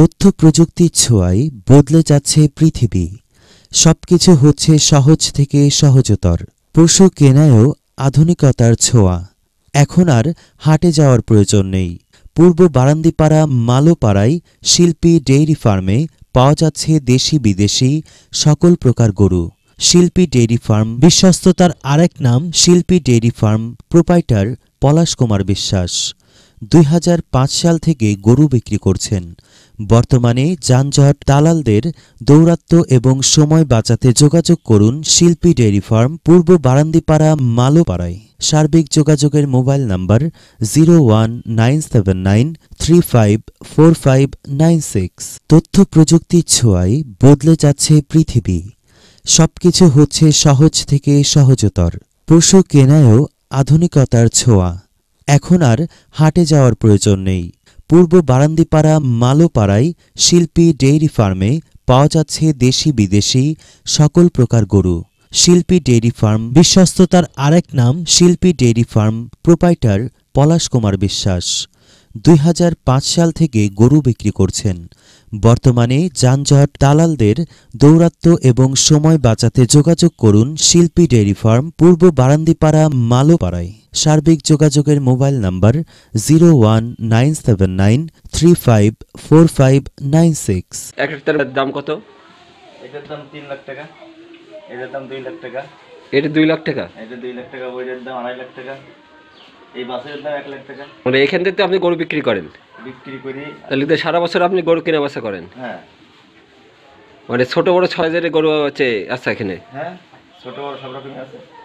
তথ্য প্রযুক্তির ছোঁয়ায় বদলে যাচ্ছে পৃথিবী সবকিছু হচ্ছে সহজ থেকে সহজতর পশু কেনায়ও আধুনিকতার ছোঁয়া এখন আর হাটে যাওয়ার প্রয়োজন নেই পূর্ব বারান্দিপাড়া মালোপাড়ায় শিল্পী ডেইরি ফার্মে পাওয়া যাচ্ছে দেশি বিদেশি সকল প্রকার গরু শিল্পী ডেইরি ফার্ম বিশ্বস্ততার আরেক নাম Shilpi dairy farm proprietor Palash Kumar Biswas দুই সাল থেকে গরু বিক্রি করছেন বর্তমানে যানজট দালালদের দৌরাত্ম এবং সময় বাঁচাতে যোগাযোগ করুন শিল্পী ডেয়ারি ফার্ম পূর্ব বারান্দিপাড়া মালোপাড়ায় সার্বিক যোগাযোগের mobile number zero one nine seven nine three five four five nine six তথ্য প্রযুক্তির ছোঁয়ায় বদলে যাচ্ছে পৃথিবী সবকিছু হচ্ছে সহজ থেকে সহজতর পশু কেনায়ও আধুনিকতার ছোঁয়া এখন আর হাটে যাওয়ার প্রয়োজন নেই পূর্ব বারান্দিপাড়া মালোপাড়ায় শিল্পী ডেইরি ফার্মে পাওয়া যাচ্ছে দেশি বিদেশি সকল প্রকার গরু শিল্পী ডেইরি ফার্ম বিশ্বস্ততার আরেক নাম Shilpi dairy farm proprietor Palash Kumar Biswas দুই সাল থেকে গরু বিক্রি করছেন বর্তমানে যানজট দালালদের দৌরাত্ম এবং সময় বাঁচাতে যোগাযোগ করুন শিল্পী ডেইরি ফার্ম পূর্ব বারান্দিপাড়া মালোপাড়ায় সার্বিক যোগাযোগের mobile number zero one nine seven nine three five four five nine six এক দাম কত এটার দাম তিন লাখ টাকা এটার দাম দুই লাখ টাকা এটা দুই লাখ টাকা এটা দুই লাখ টাকা ওইটার দাম আড়াই লাখ টাকা এই বাসের দাম এক লাখ টাকা মানে এখান থেকে আপনি গরু বিক্রি করেন বিক্রি করি তাহলে তো সারা বছর আপনি গরু কেনা বেচা করেন হ্যাঁ মানে ছোট বড় ছয় হাজারের গরু আছে আচ্ছা এখানে হ্যাঁ সব রকমই আছে